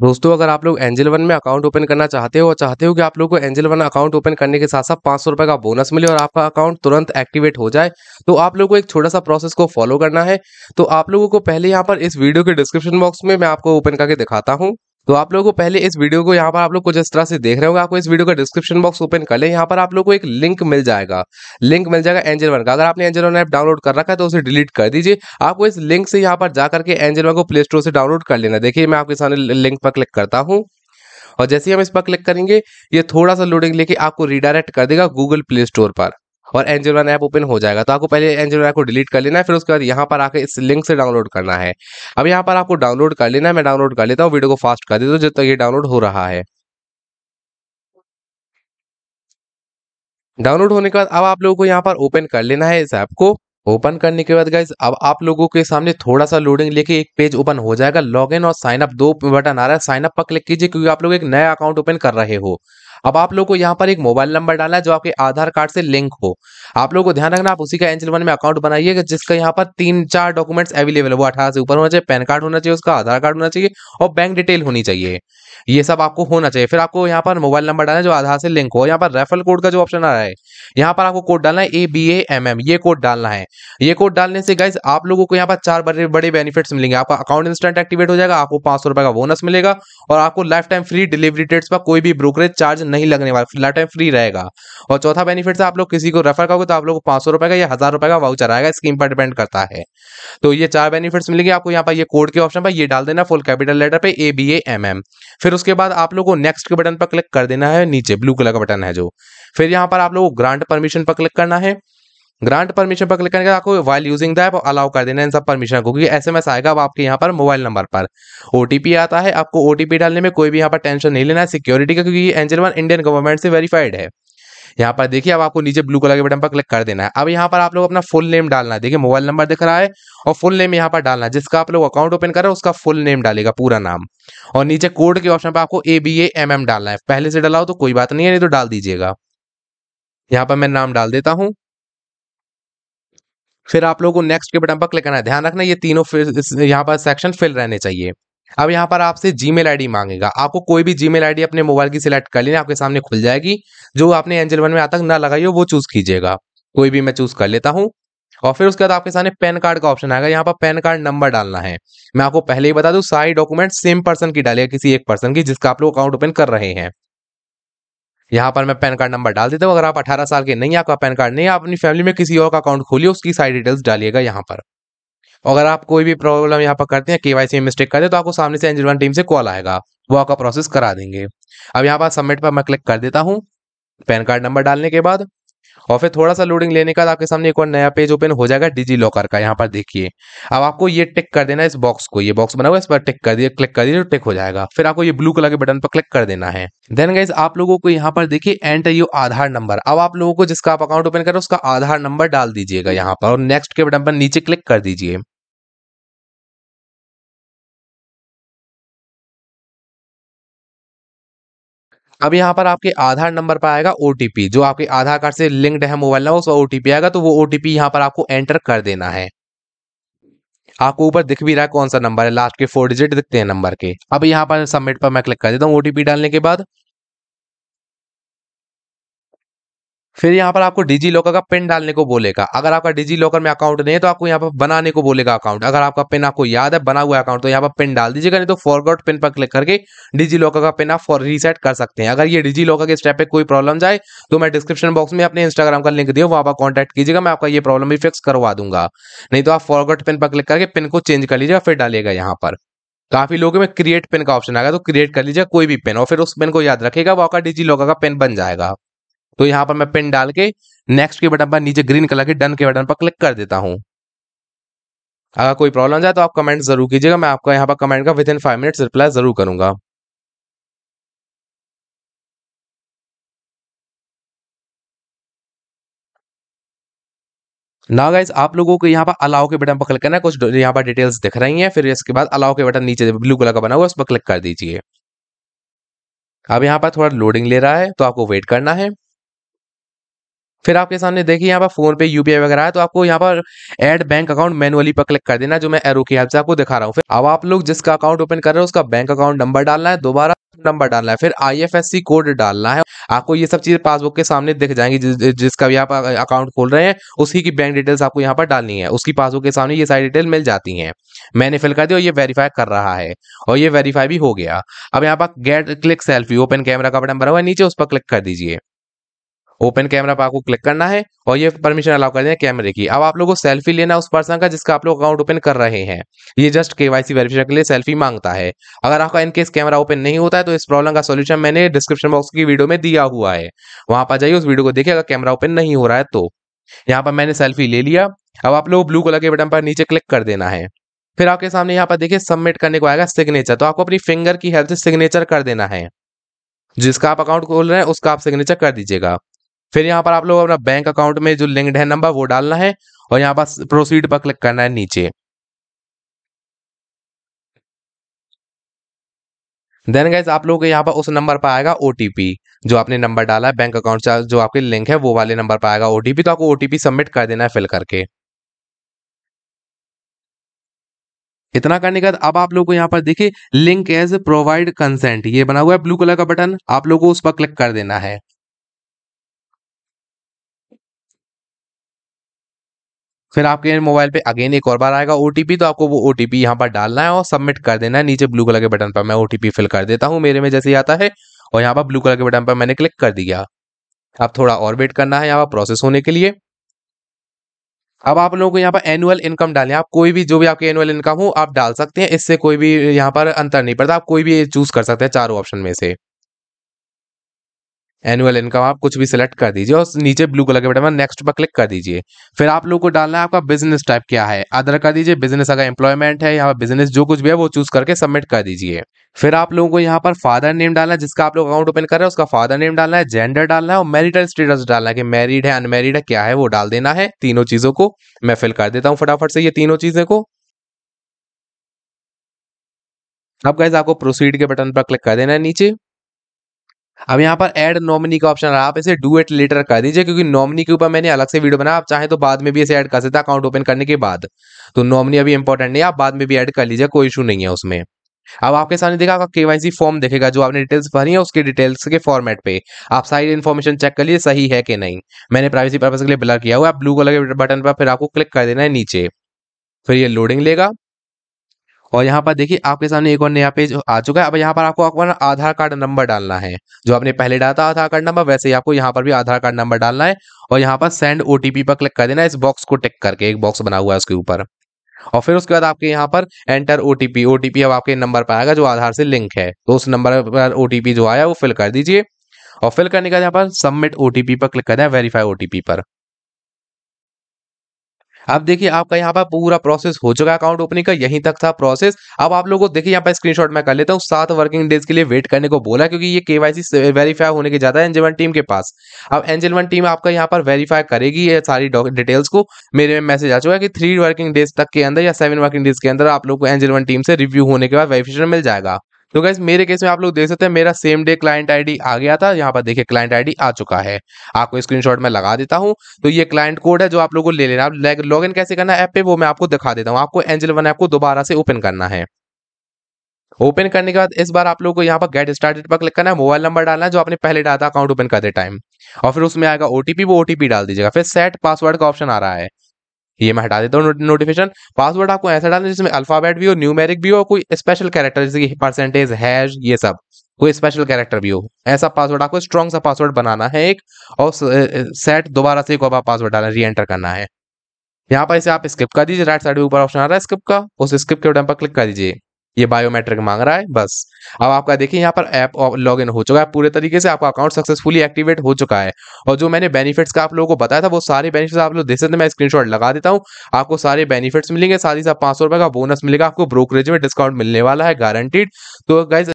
दोस्तों अगर आप लोग एंजल वन में अकाउंट ओपन करना चाहते हो और चाहते हो कि आप लोग को एंजल वन अकाउंट ओपन करने के साथ साथ पांच सौ रुपये का बोनस मिले और आपका अकाउंट तुरंत एक्टिवेट हो जाए तो आप लोगों को एक छोटा सा प्रोसेस को फॉलो करना है तो आप लोगों को पहले यहाँ पर इस वीडियो के डिस्क्रिप्शन बॉक्स में मैं आपको ओपन करके दिखाता हूँ तो आप लोगों को पहले इस वीडियो को यहाँ पर आप लोग कुछ इस तरह से देख रहे होंगे आपको इस वीडियो का डिस्क्रिप्शन बॉक्स ओपन कर लें यहाँ पर आप लोगों को एक लिंक मिल जाएगा लिंक मिल जाएगा एंजल वन का अगर आपने एंजल वन ऐप डाउनलोड कर रखा है तो उसे डिलीट कर दीजिए आपको इस लिंक से यहाँ पर जाकर के एंजल वन को प्ले स्टोर से डाउनलोड कर लेना देखिए मैं आपके सामने लिंक पर क्लिक करता हूँ और जैसे ही हम इस पर क्लिक करेंगे ये थोड़ा सा लोडिंग लेके आपको रिडायरेक्ट कर देगा गूगल प्ले स्टोर पर और एंजल वन ऐप ओपन हो जाएगा तो आपको पहले एंजल ऐप को डिलीट कर लेना है फिर उसके बाद यहाँ पर आकर इस लिंक से डाउनलोड करना है अब यहाँ पर आपको डाउनलोड कर लेना है मैं डाउनलोड कर लेता हूँ वीडियो को फास्ट कर देता हूँ जब तक ये डाउनलोड हो रहा है डाउनलोड होने के बाद अब आप लोगों को यहाँ पर ओपन कर लेना है इस ऐप को ओपन करने के बाद गाइज अब आप लोगों के सामने थोड़ा सा लोडिंग लेके एक पेज ओपन हो जाएगा लॉगिन और साइन अप दो बटन आ रहा है साइनअप पर क्लिक कीजिए क्योंकि आप लोग एक नया अकाउंट ओपन कर रहे हो अब आप लोग को यहाँ पर एक मोबाइल नंबर डालना है जो आपके आधार कार्ड से लिंक हो आप लोग को ध्यान रखना आप उसी का एंजल वन में अकाउंट बनाइएगा जिसका यहाँ पर तीन चार डॉक्यूमेंट्स अवेलेबल वो अठारह से ऊपर होना चाहिए पैन कार्ड होना चाहिए उसका आधार कार्ड होना चाहिए और बैंक डिटेल होनी चाहिए ये सब आपको होना चाहिए फिर आपको यहाँ पर मोबाइल नंबर डालना है जो आधार से लिंक हो यहाँ पर रेफरल कोड का जो ऑप्शन आ रहा है यहाँ पर आपको कोड डालना है ए बी एम एम ये कोड डालना है ये कोड डालने से गाइज आप लोगों को यहाँ पर चार बड़े बड़े बेनिफिट्स मिलेंगे आपका अकाउंट इंस्टेंट एक्टिवेट हो जाएगा आपको पांच सौ रुपए का बोनस मिलेगा और आपको lifetime free delivery dates पर कोई भी ब्रोकरेज चार्ज नहीं लगने वाला फिलहाल टाइम फ्री रहेगा और चौथा बेनिफिट से आप लोग किसी को रेफर करोगे तो आप लोग को पांच रुपए का या हज़ार रुपए का वाउचर आएगा स्कीम पर डिपेंड करता है तो ये चार बेनिफिट्स मिलेंगे आपको यहाँ पर ये कोड के ऑप्शन पर ये डाल देना फुल कैपिटल लेटर पे ए बी एम एम फिर उसके बाद आप लोग को नेक्स्ट के बटन पर क्लिक कर देना है नीचे ब्लू कलर का बटन है जो फिर यहाँ पर आप लोग ग्रांट परमिशन पर क्लिक करना है ग्रांट परमिशन पर क्लिक करके आपको while using the app allow कर देना इन सब परमिशन को क्योंकि एसएमएस आएगा अब आपके यहाँ पर मोबाइल नंबर पर ओटीपी आता है आपको ओटीपी डालने में कोई भी यहाँ पर टेंशन नहीं लेना है सिक्योरिटी का क्योंकि एंजल वन इंडियन गवर्नमेंट से वेरीफाइड है यहाँ पर देखिए अब आपको नीचे ब्लू कलर के बटन पर क्लिक कर देना है अब यहाँ पर आप लोग अपना फुल नेम डालना है देखिए मोबाइल नंबर दिख रहा है और फुल नेम यहाँ पर डालना है जिसका आप लोग अकाउंट ओपन करें उसका फुल नेम डालेगा पूरा नाम और नीचे कोड के ऑप्शन पर आपको ए बी एम एम डालना है पहले से डालाओ तो कोई बात नहीं है नहीं तो डाल दीजिएगा यहाँ पर मैं नाम डाल देता हूँ फिर आप लोगों को नेक्स्ट के बटन पर क्लिक करना है ध्यान रखना ये तीनों यहाँ पर सेक्शन फिल रहने चाहिए अब यहाँ पर आपसे जी मेल मांगेगा आपको कोई भी जी मेल अपने मोबाइल की सिलेक्ट कर लेना आपके सामने खुल जाएगी जो आपने एंजल वन में आज तक ना लगाई हो वो चूज कीजिएगा कोई भी मैं चूज कर लेता हूँ और फिर उसके बाद आपके सामने पैन कार्ड का ऑप्शन आएगा यहाँ पर पैन कार्ड नंबर डालना है मैं आपको पहले ही बता दूं सारी डॉक्यूमेंट सेम पर्सन की डालेगा किसी एक पर्सन की जिसका आप लोग अकाउंट ओपन कर रहे हैं यहाँ पर मैं पैन कार्ड नंबर डाल देता हूँ अगर आप अठारह साल के नहीं आपका पैन कार्ड नहीं आप अपनी फैमिली में किसी और का अकाउंट खोलिए उसकी सारी डिटेल्स डालिएगा यहाँ पर अगर आप कोई भी प्रॉब्लम यहाँ पर करते हैं केवाईसी में मिस्टेक करते हैं तो आपको सामने से एंजल टीम से कॉल आएगा वो आपका प्रोसेस करा देंगे अब यहाँ पर सबमिट पर मैं क्लिक कर देता हूँ पैन कार्ड नंबर डालने के बाद और फिर थोड़ा सा लोडिंग लेने का आपके सामने एक और नया पेज ओपन हो जाएगा डिजी लॉकर का यहाँ पर देखिए अब आपको ये टिक कर देना इस बॉक्स को ये बॉक्स बना हुआ इस पर टिक कर दिए क्लिक कर दिए तो टिक हो जाएगा फिर आपको ये ब्लू कलर के बटन पर क्लिक कर देना है देन गाइज आप लोगों को यहाँ पर देखिए एंटर यू आधार नंबर अब आप लोगों को जिसका आप अकाउंट ओपन करें उसका आधार नंबर डाल दीजिएगा यहाँ पर और नेक्स्ट के बटन पर नीचे क्लिक कर दीजिए अब यहाँ पर आपके आधार नंबर पर आएगा ओटीपी जो आपके आधार कार्ड से लिंक्ड है मोबाइल नंबर उस पर ओटीपी आएगा तो वो ओटीपी यहाँ पर आपको एंटर कर देना है आपको ऊपर दिख भी रहा है कौन सा नंबर है लास्ट के फोर डिजिट दिखते हैं नंबर के अब यहाँ पर सबमिट पर मैं क्लिक कर देता हूँ ओटीपी डालने के बाद फिर यहाँ पर आपको डिजी लॉकर का पिन डालने को बोलेगा अगर आपका डिजी लॉकर में अकाउंट नहीं है तो आपको यहाँ पर बनाने को बोलेगा अकाउंट अगर आपका पिन आपको याद है बना हुआ अकाउंट तो यहाँ पर पिन डाल दीजिएगा नहीं तो फॉरगॉट पिन पर क्लिक करके डिजी लॉकर का पिन आप रीसेट कर सकते हैं अगर ये डिजी लॉकर के स्टेप पर कोई प्रॉब्लम जाए तो मैं डिस्क्रिप्शन बॉक्स में अपने इंस्टाग्राम का लिंक दिया वहाँ पर कॉन्टैक्ट कीजिएगा मैं आपका ये प्रॉब्लम भी फिक्स करवा दूंगा नहीं तो आप फॉरगॉट पिन पर क्लिक करके पिन को चेंज कर लीजिएगा फिर डालिएगा यहाँ पर काफी लोगों में क्रिएट पिन का ऑप्शन आएगा तो क्रिएट कर लीजिएगा कोई भी पिन और फिर उस पिन को याद रखेगा वो आपका डिजी लॉकर का पिन बन जाएगा तो यहां पर मैं पिन डाल के नेक्स्ट के बटन पर नीचे ग्रीन कलर के डन के बटन पर क्लिक कर देता हूं अगर कोई प्रॉब्लम जाए तो आप कमेंट जरूर कीजिएगा मैं आपका यहाँ पर कमेंट का within five minutes reply जरूर करूंगा ना गाइज आप लोगों को यहाँ पर अलाउ के बटन पर क्लिक करना है कुछ यहाँ पर डिटेल्स दिख रही हैं फिर इसके बाद अलाउ के बटन नीचे ब्लू कलर का बना हुआ है उस पर क्लिक कर दीजिए अब यहाँ पर थोड़ा लोडिंग ले रहा है तो आपको वेट करना है फिर आपके सामने देखिए यहाँ पर फोन पे यूपीआई वगैरह है तो आपको यहाँ पर एड बैंक अकाउंट मैनुअली पर क्लिक कर देना जो मैं एरो की हेल्प से आपको दिखा रहा हूँ फिर अब आप लोग जिसका अकाउंट ओपन कर रहे हो उसका बैंक अकाउंट नंबर डालना है दोबारा नंबर डालना है फिर आईएफएससी कोड डालना है आपको ये सब चीजें पासबुक के सामने दिख जाएंगी जिसका भी आप अकाउंट खोल रहे हैं उसी की बैंक डिटेल्स आपको यहाँ पर डालनी है उसकी पासबुक के सामने ये सारी डिटेल मिल जाती हैं मैंने फिल कर दिया और ये वेरीफाई कर रहा है और ये वेरीफाई भी हो गया अब यहाँ पर get click selfie open camera का बटन भरा हुआ है नीचे उस पर क्लिक कर दीजिए ओपन कैमरा पर आपको क्लिक करना है और ये परमिशन अलाउ कर देना कैमरे की अब आप लोगों को सेल्फी लेना उस पर्सन का जिसका आप लोग अकाउंट ओपन कर रहे हैं ये जस्ट केवाईसी वेरिफिकेशन के लिए सेल्फी मांगता है अगर आपका इनकेस कैमरा ओपन नहीं होता है तो इस प्रॉब्लम का सोल्यूशन मैंने डिस्क्रिप्शन बॉक्स की वीडियो में दिया हुआ है वहां पर जाइए उस वीडियो को देखिए अगर कैमरा ओपन नहीं हो रहा है तो यहाँ पर मैंने सेल्फी ले लिया अब आप लोग ब्लू कलर के बटन पर नीचे क्लिक कर देना है फिर आपके सामने यहाँ पर देखिए सबमिट करने को आएगा सिग्नेचर तो आपको अपनी फिंगर की हेल्प से सिग्नेचर कर देना है जिसका आप अकाउंट खोल रहे हैं उसका आप सिग्नेचर कर दीजिएगा फिर यहाँ पर आप लोग अपना बैंक अकाउंट में जो लिंक्ड है नंबर वो डालना है और यहाँ पर प्रोसीड पर क्लिक करना है नीचे देन गैस आप लोगों के यहाँ पर उस नंबर पर आएगा ओटीपी जो आपने नंबर डाला है बैंक अकाउंट से जो आपके लिंक है वो वाले नंबर पर आएगा ओटीपी तो आपको ओटीपी सबमिट कर देना है फिल करके इतना करने के बाद अब आप लोग को यहाँ पर देखिए लिंक एज प्रोवाइड कंसेंट ये बना हुआ है ब्लू कलर का बटन आप लोगों को उस पर क्लिक कर देना है फिर आपके मोबाइल पे अगेन एक और बार आएगा ओटीपी तो आपको वो ओटीपी यहाँ पर डालना है और सबमिट कर देना है नीचे ब्लू कलर के बटन पर मैं ओटीपी फिल कर देता हूँ मेरे में जैसे आता है और यहाँ पर ब्लू कलर के बटन पर मैंने क्लिक कर दिया अब थोड़ा और वेट करना है यहाँ पर प्रोसेस होने के लिए अब आप लोगों को यहाँ पर एनुअल इनकम डालें आप कोई भी जो भी आपके एनुअल इनकम हो आप डाल सकते हैं इससे कोई भी यहाँ पर अंतर नहीं पड़ता आप कोई भी चूज कर सकते हैं चारों ऑप्शन में से एनुअल इनकम आप कुछ भी सिलेक्ट कर दीजिए और नीचे ब्लू कलर के बटन पर नेक्स्ट पर क्लिक कर दीजिए फिर आप लोग को डालना है आपका बिजनेस टाइप क्या है अदर कर दीजिए बिजनेस अगर एम्प्लॉयमेंट है यहाँ पर बिजनेस जो कुछ भी है वो चूज करके सबमिट कर दीजिए फिर आप लोगों को यहाँ पर फादर नेम डालना है जिसका आप लोग अकाउंट ओपन कर रहे हैं उसका फादर नेम डालना है जेंडर डालना है और मैरिटल स्टेटस डालना है कि मैरिड है अनमेरिड है क्या है वो डाल देना है तीनों चीजों को मैं फिल कर देता हूँ फटाफट से ये तीनों चीजें को अब गैस आपको प्रोसीड के बटन पर क्लिक कर देना है नीचे अब यहाँ पर ऐड नॉमिनी का ऑप्शन है आप इसे डू एट लेटर कर दीजिए क्योंकि नॉमिनी के ऊपर मैंने अलग से वीडियो बनाया आप चाहे तो बाद में भी इसे ऐड कर सकते हैं अकाउंट ओपन करने के बाद तो नॉमिनी अभी इंपॉर्टेंट नहीं है आप बाद में भी ऐड कर लीजिए कोई इशू नहीं है उसमें अब आपके सामने देखा आपका केवाईसी फॉर्म देखेगा जो आपने डिटेल्स भरी है उसके डिटेल्स के फॉर्मेट पे आप सारी इन्फॉर्मेशन चेक कर लिए सही है कि नहीं मैंने प्राइवेसी पर्पज के लिए ब्लर किया हुआ है ब्लू कलर के बटन पर फिर आपको क्लिक कर देना है नीचे फिर ये लोडिंग लेगा और यहाँ पर देखिए आपके सामने एक और नया पेज आ चुका है अब यहाँ पर आपको अपना आधार कार्ड नंबर डालना है जो आपने पहले डाला था आधार कार्ड नंबर वैसे ही आपको यहाँ पर भी आधार कार्ड नंबर डालना है और यहाँ पर सेंड ओटीपी पर क्लिक कर देना इस बॉक्स को टिक करके एक बॉक्स बना हुआ है उसके ऊपर और फिर उसके बाद आपके यहाँ पर एंटर ओटीपी ओटीपी अब आपके नंबर पर आएगा जो आधार से लिंक है तो उस नंबर पर ओटीपी जो आया वो फिल कर दीजिए और फिल करने के बाद यहाँ पर सबमिट ओटीपी पर क्लिक कर देना वेरीफाई ओटीपी पर अब देखिए आपका यहाँ पर पूरा प्रोसेस हो चुका है अकाउंट ओपनिंग का यहीं तक था प्रोसेस अब आप लोगों को देखिए यहाँ पर स्क्रीनशॉट मैं कर लेता हूँ सात वर्किंग डेज के लिए वेट करने को बोला क्योंकि ये केवाईसी वेरीफाई होने के ज्यादा है वन टीम के पास अब एंजल वन टीम आपका यहाँ पर वेरीफाई करेगी ये सारी डिटेल्स को मेरे में मैसेज आ चुका है कि थ्री वर्किंग डेज तक के अंदर या सेवन वर्किंग डेज के अंदर आप लोग को एंजल वन टीम से रिव्यू होने के बाद वेरिफिकेशन मिल जाएगा तो गैस मेरे केस में आप लोग देख सकते हैं मेरा सेम डे क्लाइंट आईडी आ गया था यहाँ पर देखिए क्लाइंट आईडी आ चुका है आपको स्क्रीनशॉट में लगा देता हूँ तो ये क्लाइंट कोड है जो आप लोग को ले लेना आप लॉग इन कैसे करना है ऐप पे वो मैं आपको दिखा देता हूँ आपको एंजल वन ऐप को दोबारा से ओपन करना है ओपन करने के बाद इस बार आप लोग को यहाँ पर गेट स्टार्टेड पर क्लिक करना है मोबाइल नंबर डालना है जो आपने पहले डाला था अकाउंट ओपन करते टाइम और फिर उसमें आएगा ओटीपी वो ओटीपी डाल दीजिएगा फिर सेट पासवर्ड का ऑप्शन आ रहा है ये मैं हटा देता हूँ नोटिफिकेशन पासवर्ड आपको ऐसा डालना जिसमें अल्फाबेट भी हो न्यूमेरिक भी हो कोई स्पेशल कैरेक्टर जैसे कि परसेंटेज हैश ये सब कोई स्पेशल कैरेक्टर भी हो ऐसा पासवर्ड आपको स्ट्रॉन्ग सा पासवर्ड बनाना है एक और सेट दोबारा से एक और पासवर्ड डालना री एंटर करना है यहाँ पर इसे आप स्किप कर दीजिए राइट साइड में ऊपर ऑप्शन आ रहा है स्किप का उस स्किप के बटन पर क्लिक कर दीजिए ये बायोमेट्रिक मांग रहा है बस अब आपका देखिए यहाँ पर ऐप लॉग इन हो चुका है पूरे तरीके से आपका अकाउंट सक्सेसफुली एक्टिवेट हो चुका है और जो मैंने बेनिफिट्स का आप लोगों को बताया था वो सारे बेनिफिट्स आप लोग देख सकते मैं स्क्रीनशॉट लगा देता हूँ आपको सारे बेनिफिट्स मिलेंगे साथ ही साथ पांच सौ रुपए का बोनस मिलेगा आपको ब्रोकरेज में डिस्काउंट मिलने वाला है गारंटीड तो गाइज